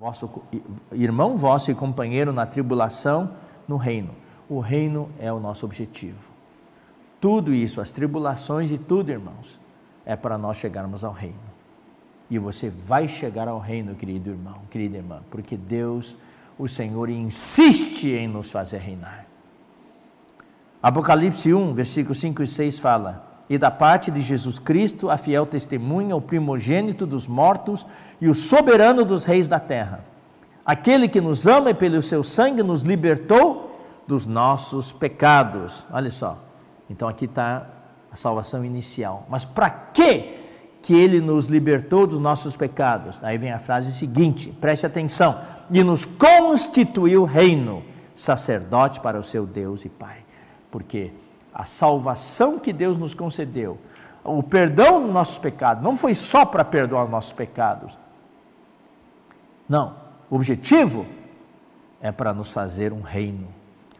vosso irmão vosso e companheiro na tribulação no reino. O reino é o nosso objetivo. Tudo isso, as tribulações e tudo, irmãos, é para nós chegarmos ao reino. E você vai chegar ao reino, querido irmão, querida irmã, porque Deus, o Senhor, insiste em nos fazer reinar. Apocalipse 1, versículos 5 e 6 fala: e da parte de Jesus Cristo, a fiel testemunha, o primogênito dos mortos e o soberano dos reis da terra. Aquele que nos ama e pelo seu sangue nos libertou dos nossos pecados. Olha só. Então aqui está a salvação inicial. Mas para que que ele nos libertou dos nossos pecados? Aí vem a frase seguinte, preste atenção. E nos constituiu reino, sacerdote para o seu Deus e Pai. Porque a salvação que Deus nos concedeu, o perdão dos nossos pecados, não foi só para perdoar os nossos pecados. Não, o objetivo é para nos fazer um reino,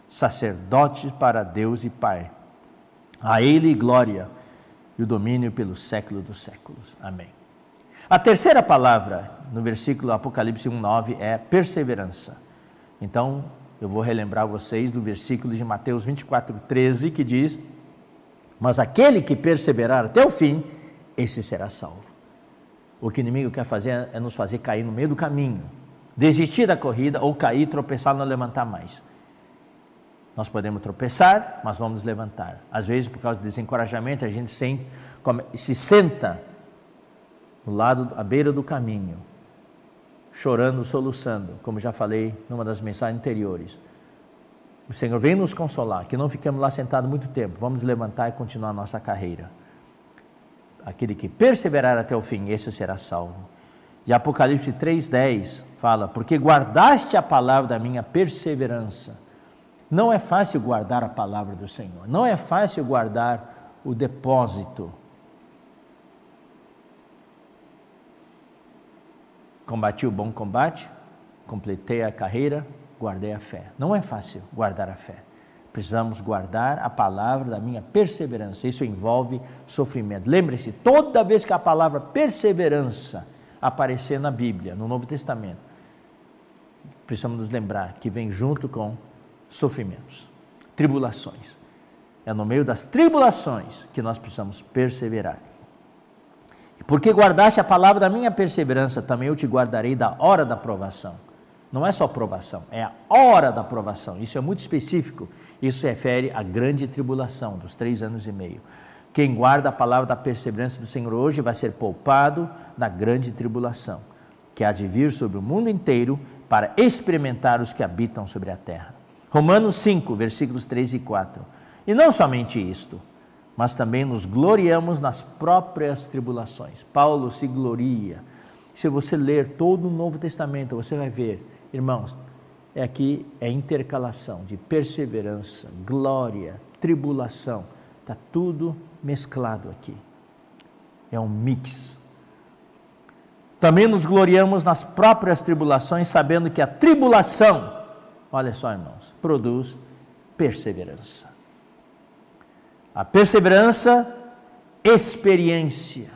sacerdotes para Deus e Pai. A Ele glória e o domínio pelo século dos séculos. Amém. A terceira palavra no versículo Apocalipse 1:9 é perseverança. Então, eu vou relembrar vocês do versículo de Mateus 24, 13, que diz: Mas aquele que perseverar até o fim, esse será salvo. O que o inimigo quer fazer é nos fazer cair no meio do caminho, desistir da corrida ou cair, tropeçar, não levantar mais. Nós podemos tropeçar, mas vamos nos levantar. Às vezes, por causa do desencorajamento, a gente se senta no lado, à beira do caminho chorando, soluçando, como já falei numa das mensagens anteriores. O Senhor vem nos consolar, que não ficamos lá sentados muito tempo, vamos levantar e continuar a nossa carreira. Aquele que perseverar até o fim, esse será salvo. E Apocalipse 3,10 fala: Porque guardaste a palavra da minha perseverança. Não é fácil guardar a palavra do Senhor, não é fácil guardar o depósito Combati o bom combate, completei a carreira, guardei a fé. Não é fácil guardar a fé. Precisamos guardar a palavra da minha perseverança. Isso envolve sofrimento. Lembre-se, toda vez que a palavra perseverança aparecer na Bíblia, no Novo Testamento, precisamos nos lembrar que vem junto com sofrimentos, tribulações. É no meio das tribulações que nós precisamos perseverar. Porque guardaste a palavra da minha perseverança, também eu te guardarei da hora da provação. Não é só provação, é a hora da provação. Isso é muito específico. Isso refere à grande tribulação dos três anos e meio. Quem guarda a palavra da perseverança do Senhor hoje vai ser poupado da grande tribulação, que há de vir sobre o mundo inteiro para experimentar os que habitam sobre a terra. Romanos 5, versículos 3 e 4. E não somente isto, mas também nos gloriamos nas próprias tribulações. Paulo se gloria. Se você ler todo o Novo Testamento, você vai ver, irmãos, é aqui é intercalação de perseverança, glória, tribulação, Está tudo mesclado aqui. É um mix. Também nos gloriamos nas próprias tribulações, sabendo que a tribulação, olha só, irmãos, produz perseverança. A perseverança, experiência.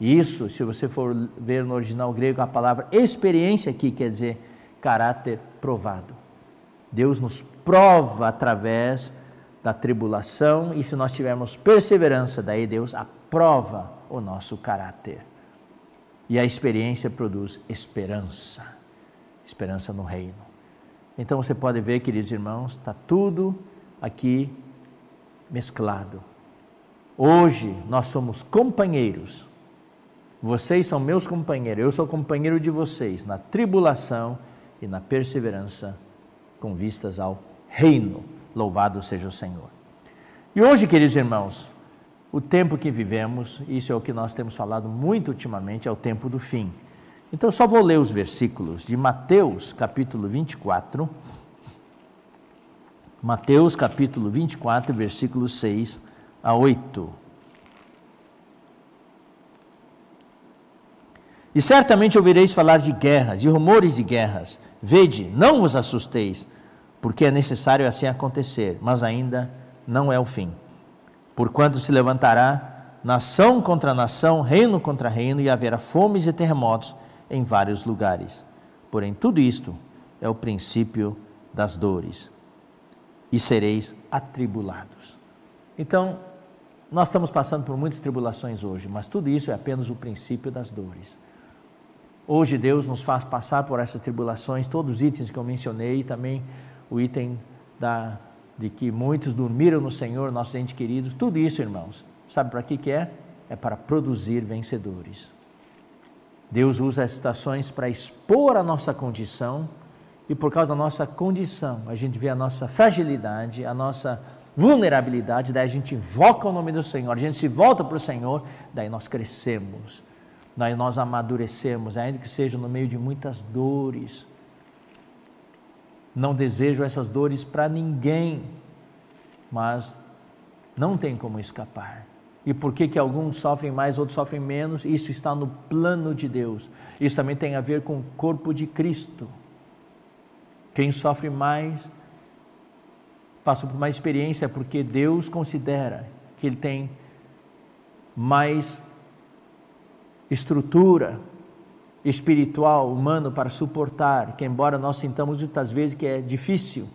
Isso, se você for ver no original grego, a palavra experiência aqui quer dizer caráter provado. Deus nos prova através da tribulação e se nós tivermos perseverança, daí Deus aprova o nosso caráter. E a experiência produz esperança, esperança no reino. Então você pode ver, queridos irmãos, está tudo aqui mesclado. Hoje nós somos companheiros. Vocês são meus companheiros, eu sou companheiro de vocês na tribulação e na perseverança com vistas ao reino. Louvado seja o Senhor. E hoje, queridos irmãos, o tempo que vivemos, isso é o que nós temos falado muito ultimamente, é o tempo do fim. Então, só vou ler os versículos de Mateus, capítulo 24, Mateus capítulo 24, versículo 6 a 8. E certamente ouvireis falar de guerras e rumores de guerras. Vede, não vos assusteis, porque é necessário assim acontecer, mas ainda não é o fim. Porquanto se levantará nação contra nação, reino contra reino, e haverá fomes e terremotos em vários lugares. Porém, tudo isto é o princípio das dores e sereis atribulados. Então, nós estamos passando por muitas tribulações hoje, mas tudo isso é apenas o princípio das dores. Hoje Deus nos faz passar por essas tribulações, todos os itens que eu mencionei, e também o item da, de que muitos dormiram no Senhor, nossos entes queridos, tudo isso, irmãos, sabe para que, que é? É para produzir vencedores. Deus usa as situações para expor a nossa condição e por causa da nossa condição, a gente vê a nossa fragilidade, a nossa vulnerabilidade, daí a gente invoca o nome do Senhor, a gente se volta para o Senhor, daí nós crescemos, daí nós amadurecemos, ainda que seja no meio de muitas dores. Não desejo essas dores para ninguém, mas não tem como escapar. E por que, que alguns sofrem mais, outros sofrem menos? Isso está no plano de Deus. Isso também tem a ver com o corpo de Cristo. Quem sofre mais passa por mais experiência porque Deus considera que ele tem mais estrutura espiritual, humano para suportar, que embora nós sintamos muitas vezes que é difícil,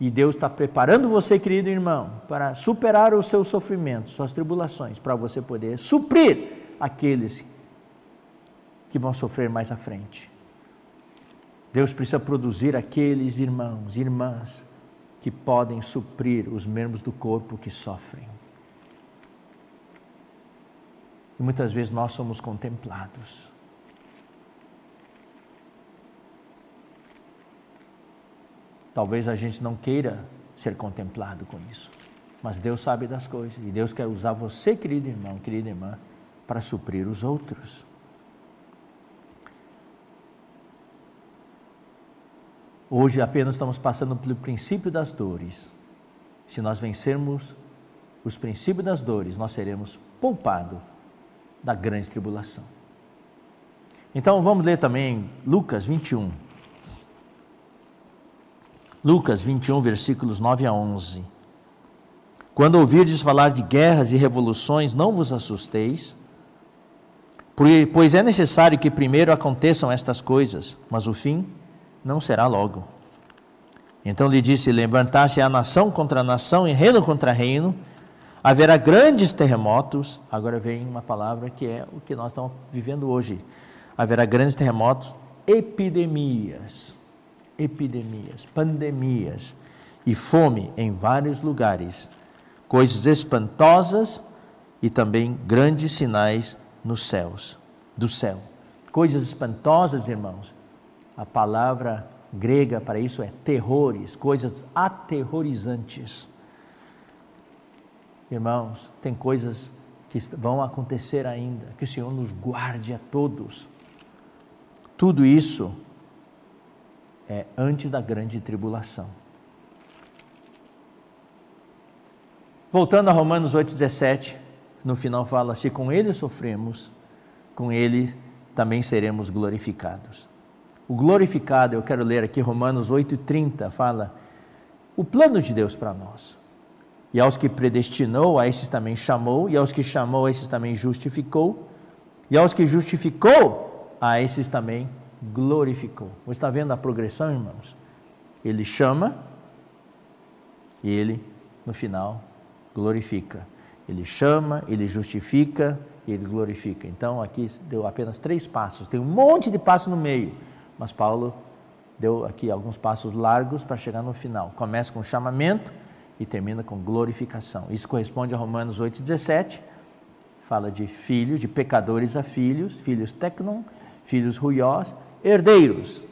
e Deus está preparando você, querido irmão, para superar os seus sofrimentos, suas tribulações, para você poder suprir aqueles que vão sofrer mais à frente. Deus precisa produzir aqueles irmãos irmãs que podem suprir os membros do corpo que sofrem. E muitas vezes nós somos contemplados. Talvez a gente não queira ser contemplado com isso, mas Deus sabe das coisas e Deus quer usar você, querido irmão, querida irmã, para suprir os outros. Hoje apenas estamos passando pelo princípio das dores. Se nós vencermos os princípios das dores, nós seremos poupados da grande tribulação. Então vamos ler também Lucas 21. Lucas 21, versículos 9 a 11. Quando ouvirdes falar de guerras e revoluções, não vos assusteis, pois é necessário que primeiro aconteçam estas coisas, mas o fim não será logo. Então lhe disse: Levantar-se a nação contra a nação e reino contra reino, haverá grandes terremotos. Agora vem uma palavra que é o que nós estamos vivendo hoje: haverá grandes terremotos, epidemias, epidemias, pandemias e fome em vários lugares, coisas espantosas e também grandes sinais nos céus, do céu. Coisas espantosas, irmãos, a palavra grega para isso é terrores, coisas aterrorizantes. Irmãos, tem coisas que vão acontecer ainda, que o Senhor nos guarde a todos. Tudo isso é antes da grande tribulação. Voltando a Romanos 8,17, no final fala: Se com ele sofremos, com ele também seremos glorificados o glorificado, eu quero ler aqui Romanos 8,30, fala o plano de Deus para nós. E aos que predestinou, a esses também chamou, e aos que chamou, a esses também justificou, e aos que justificou, a esses também glorificou. Você está vendo a progressão, irmãos? Ele chama e ele, no final, glorifica. Ele chama, ele justifica e ele glorifica. Então, aqui deu apenas três passos. Tem um monte de passos no meio mas Paulo deu aqui alguns passos largos para chegar no final. Começa com chamamento e termina com glorificação. Isso corresponde a Romanos 8,17, fala de filhos, de pecadores a filhos, filhos tecnon, filhos ruiós, herdeiros,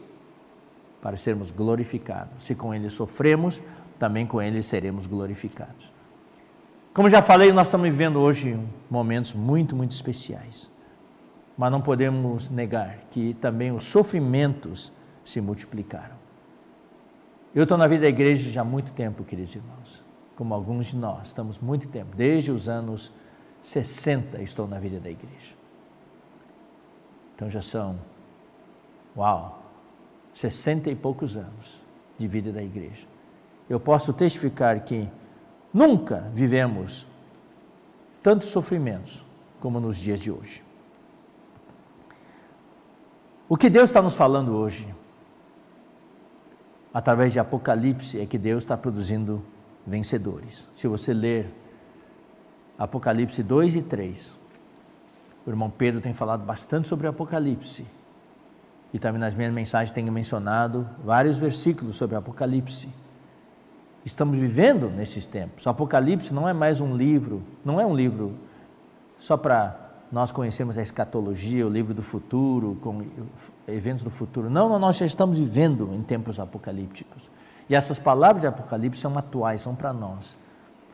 para sermos glorificados. Se com eles sofremos, também com eles seremos glorificados. Como já falei, nós estamos vivendo hoje momentos muito, muito especiais mas não podemos negar que também os sofrimentos se multiplicaram. Eu estou na vida da igreja já há muito tempo, queridos irmãos, como alguns de nós, estamos muito tempo, desde os anos 60 estou na vida da igreja. Então já são, uau, 60 e poucos anos de vida da igreja. Eu posso testificar que nunca vivemos tantos sofrimentos como nos dias de hoje. O que Deus está nos falando hoje, através de Apocalipse, é que Deus está produzindo vencedores. Se você ler Apocalipse 2 e 3, o irmão Pedro tem falado bastante sobre Apocalipse. E também nas minhas mensagens tenho mencionado vários versículos sobre Apocalipse. Estamos vivendo nesses tempos. O Apocalipse não é mais um livro, não é um livro só para nós conhecemos a escatologia, o livro do futuro, com eventos do futuro. Não, nós já estamos vivendo em tempos apocalípticos. E essas palavras de Apocalipse são atuais, são para nós.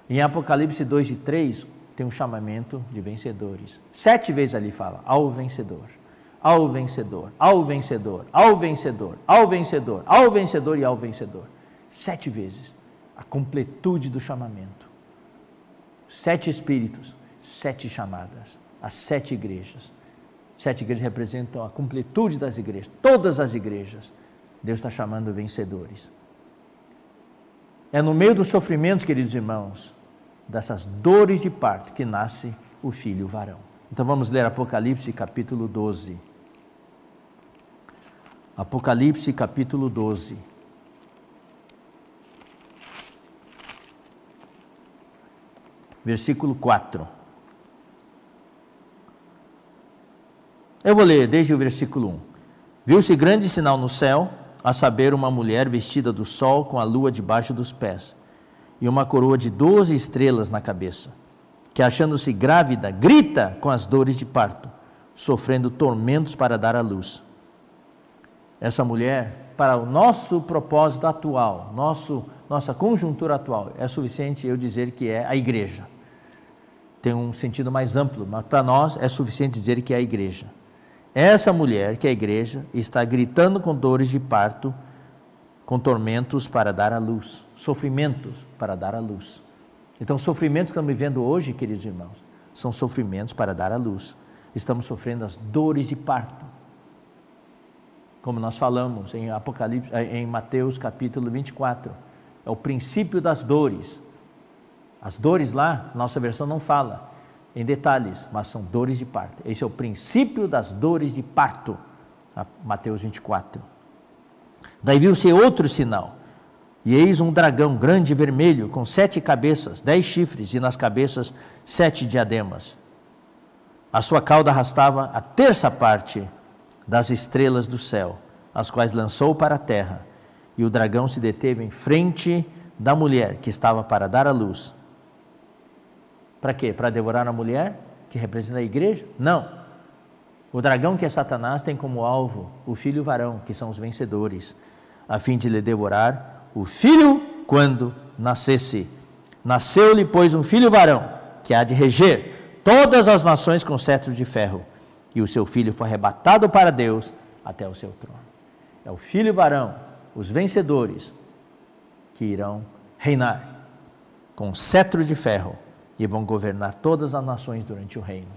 Em Apocalipse 2 e 3 tem um chamamento de vencedores. Sete vezes ali fala: ao vencedor, ao vencedor, ao vencedor, ao vencedor, ao vencedor, ao vencedor e ao vencedor. Sete vezes. A completude do chamamento. Sete espíritos, sete chamadas as sete igrejas. Sete igrejas representam a completude das igrejas, todas as igrejas. Deus está chamando vencedores. É no meio dos sofrimentos, queridos irmãos, dessas dores de parto, que nasce o filho varão. Então vamos ler Apocalipse capítulo 12. Apocalipse capítulo 12. Versículo 4. Eu vou ler desde o versículo 1. Viu-se grande sinal no céu, a saber, uma mulher vestida do sol com a lua debaixo dos pés, e uma coroa de doze estrelas na cabeça, que achando-se grávida, grita com as dores de parto, sofrendo tormentos para dar à luz. Essa mulher, para o nosso propósito atual, nosso, nossa conjuntura atual, é suficiente eu dizer que é a igreja. Tem um sentido mais amplo, mas para nós é suficiente dizer que é a igreja essa mulher, que é a igreja, está gritando com dores de parto, com tormentos para dar à luz, sofrimentos para dar à luz. Então, os sofrimentos que estamos vivendo hoje, queridos irmãos, são sofrimentos para dar à luz. Estamos sofrendo as dores de parto. Como nós falamos em Apocalipse, eh, em Mateus capítulo 24, é o princípio das dores. As dores lá, nossa versão não fala, em detalhes, mas são dores de parto. Esse é o princípio das dores de parto. Tá? Mateus 24. Daí viu-se outro sinal. E eis um dragão grande e vermelho, com sete cabeças, dez chifres, e nas cabeças sete diademas. A sua cauda arrastava a terça parte das estrelas do céu, as quais lançou para a terra. E o dragão se deteve em frente da mulher que estava para dar à luz para quê? Para devorar a mulher que representa a igreja? Não. O dragão que é Satanás tem como alvo o filho varão, que são os vencedores, a fim de lhe devorar o filho quando nascesse. Nasceu-lhe, pois, um filho varão, que há de reger todas as nações com cetro de ferro, e o seu filho foi arrebatado para Deus até o seu trono. É o filho varão, os vencedores, que irão reinar com cetro de ferro e vão governar todas as nações durante o reino.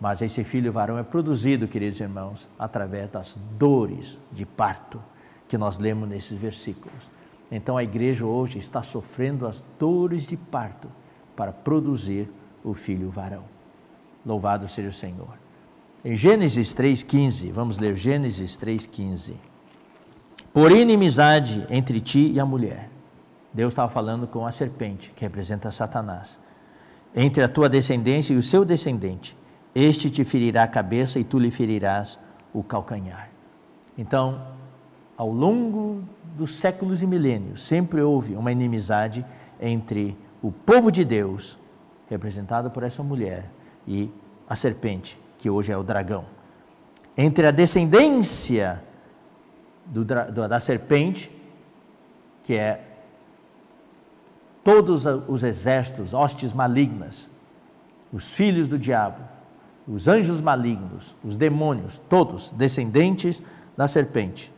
Mas esse filho varão é produzido, queridos irmãos, através das dores de parto que nós lemos nesses versículos. Então a igreja hoje está sofrendo as dores de parto para produzir o filho varão. Louvado seja o Senhor. Em Gênesis 3,15, vamos ler Gênesis 3,15. Por inimizade entre ti e a mulher. Deus estava falando com a serpente, que representa Satanás entre a tua descendência e o seu descendente. Este te ferirá a cabeça e tu lhe ferirás o calcanhar. Então, ao longo dos séculos e milênios, sempre houve uma inimizade entre o povo de Deus, representado por essa mulher, e a serpente, que hoje é o dragão. Entre a descendência do, da serpente, que é todos os exércitos, hostes malignas, os filhos do diabo, os anjos malignos, os demônios, todos descendentes da serpente.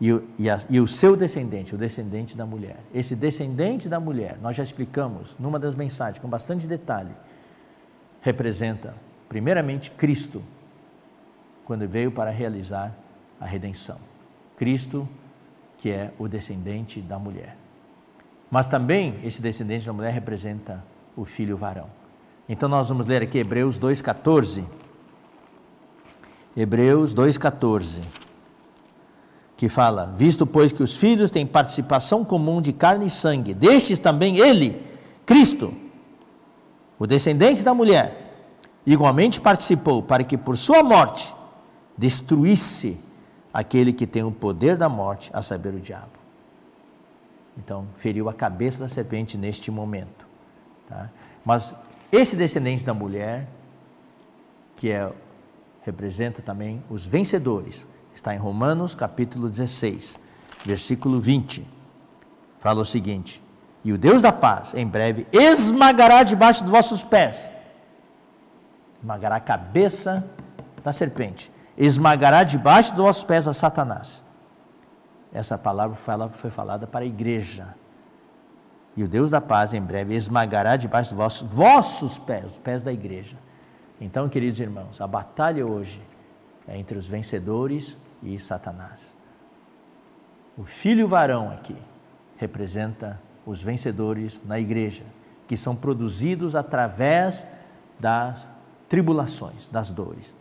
E, e, a, e, o seu descendente, o descendente da mulher. Esse descendente da mulher, nós já explicamos numa das mensagens com bastante detalhe, representa, primeiramente, Cristo, quando veio para realizar a redenção. Cristo, que é o descendente da mulher. Mas também esse descendente da mulher representa o filho varão. Então nós vamos ler aqui Hebreus 2,14. Hebreus 2,14. Que fala: Visto, pois, que os filhos têm participação comum de carne e sangue, destes também ele, Cristo, o descendente da mulher, igualmente participou, para que por sua morte destruísse aquele que tem o poder da morte, a saber, o diabo então, feriu a cabeça da serpente neste momento. Tá? Mas esse descendente da mulher, que é, representa também os vencedores, está em Romanos capítulo 16, versículo 20. Fala o seguinte: E o Deus da paz, em breve, esmagará debaixo dos vossos pés esmagará a cabeça da serpente esmagará debaixo dos vossos pés a Satanás essa palavra foi falada para a igreja. E o Deus da paz em breve esmagará debaixo dos vossos, vossos pés, os pés da igreja. Então, queridos irmãos, a batalha hoje é entre os vencedores e Satanás. O filho varão aqui representa os vencedores na igreja, que são produzidos através das tribulações, das dores.